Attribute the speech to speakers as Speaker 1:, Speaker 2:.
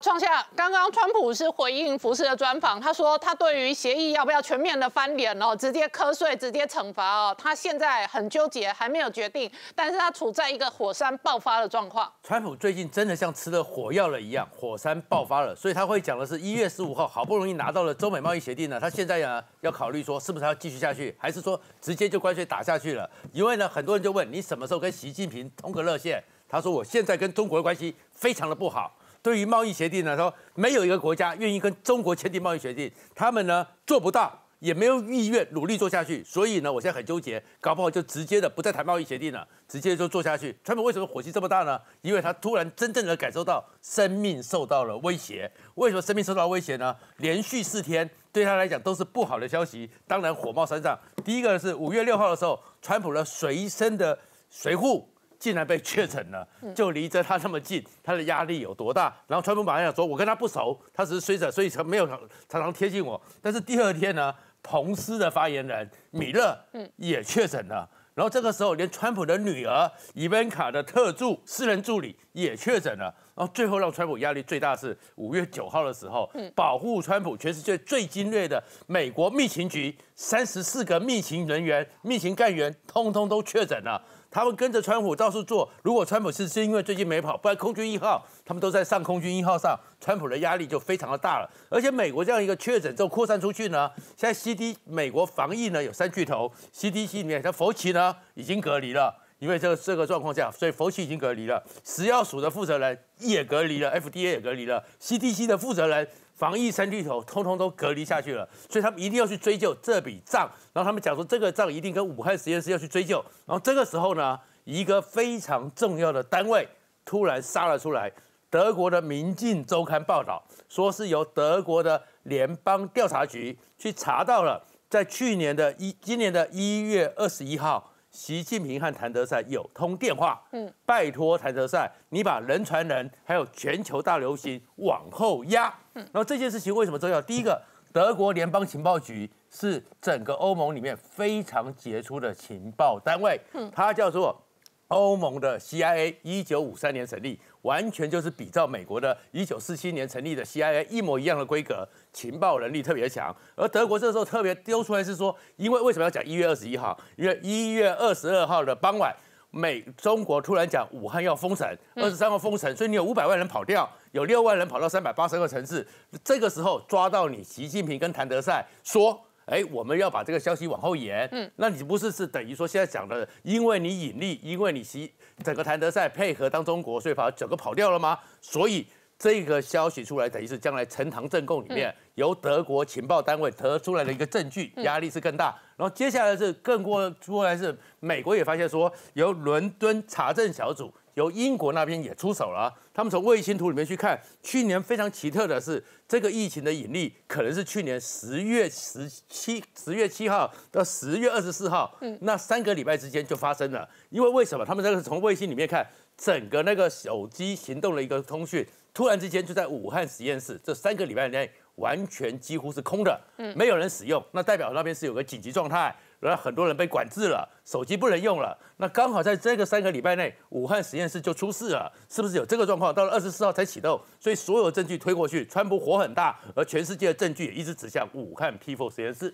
Speaker 1: 创下刚刚，川普是回应福斯的专访，他说他对于协议要不要全面的翻脸哦，直接瞌睡，直接惩罚哦，他现在很纠结，还没有决定，但是他处在一个火山爆发的状况。川普最近真的像吃了火药了一样，火山爆发了，所以他会讲的是，一月十五号好不容易拿到了中美贸易协定呢，他现在呢要考虑说是不是要继续下去，还是说直接就关税打下去了。因为呢，很多人就问你什么时候跟习近平通个热线，他说我现在跟中国的关系非常的不好。对于贸易协定来说，没有一个国家愿意跟中国签订贸易协定，他们呢做不到，也没有意愿努力做下去。所以呢，我现在很纠结，搞不好就直接的不再谈贸易协定了，直接就做下去。川普为什么火气这么大呢？因为他突然真正的感受到生命受到了威胁。为什么生命受到威胁呢？连续四天对他来讲都是不好的消息，当然火冒三丈。第一个是五月六号的时候，川普的随身的随护竟然被确诊了，就离着他那么近，他的压力有多大？然后川普马上讲说：“我跟他不熟，他只是随着，所以才没有常常贴近我。”但是第二天呢，彭斯的发言人米勒也确诊了。然后这个时候，连川普的女儿伊万卡的特助、私人助理也确诊了。然后最后让川普压力最大是五月九号的时候，保护川普全世界最精锐的美国密情局三十四个密情人员、密情干员，通通都确诊了。他们跟着川普到处做。如果川普是是因为最近没跑，不然空军一号他们都在上空军一号上，川普的压力就非常的大了。而且美国这样一个确诊之后扩散出去呢，现在 C D 美国防疫呢有三巨头，C D C 里面像佛奇呢已经隔离了。因为这个这个状况下，所以佛奇已经隔离了，食药署的负责人也隔离了，FDA 也隔离了，CDC 的负责人、防疫三巨头，通通都隔离下去了。所以他们一定要去追究这笔账。然后他们讲说，这个账一定跟武汉实验室要去追究。然后这个时候呢，一个非常重要的单位突然杀了出来，德国的《民进周刊》报道说，是由德国的联邦调查局去查到了，在去年的一今年的一月二十一号。习近平和谭德赛有通电话，嗯，拜托谭德赛，你把人传人还有全球大流行往后压，嗯，然后这件事情为什么重要？第一个，德国联邦情报局是整个欧盟里面非常杰出的情报单位，嗯，它叫做欧盟的 CIA，一九五三年成立。完全就是比照美国的1947年成立的 CIA 一模一样的规格，情报能力特别强。而德国这时候特别丢出来是说，因为为什么要讲一月二十一号？因为一月二十二号的傍晚，美中国突然讲武汉要封城，二十三号封城，所以你有五百万人跑掉，有六万人跑到三百八十个城市，这个时候抓到你，习近平跟谭德赛说。哎，我们要把这个消息往后延。嗯，那你不是是等于说现在讲的，因为你引力，因为你其整个谭德赛配合当中国，所以把整个跑掉了吗？所以这个消息出来，等于是将来陈塘证供里面由德国情报单位得出来的一个证据，压力是更大。然后接下来是更过出来是美国也发现说，由伦敦查证小组。由英国那边也出手了，他们从卫星图里面去看，去年非常奇特的是，这个疫情的引力可能是去年十月十七、十月七号到十月二十四号，嗯，那三个礼拜之间就发生了。因为为什么？他们这个从卫星里面看，整个那个手机行动的一个通讯，突然之间就在武汉实验室这三个礼拜内完全几乎是空的，嗯，没有人使用，那代表那边是有个紧急状态。然后很多人被管制了，手机不能用了。那刚好在这个三个礼拜内，武汉实验室就出事了，是不是有这个状况？到了二十四号才启动，所以所有证据推过去，川普火很大，而全世界的证据也一直指向武汉 P4 实验室。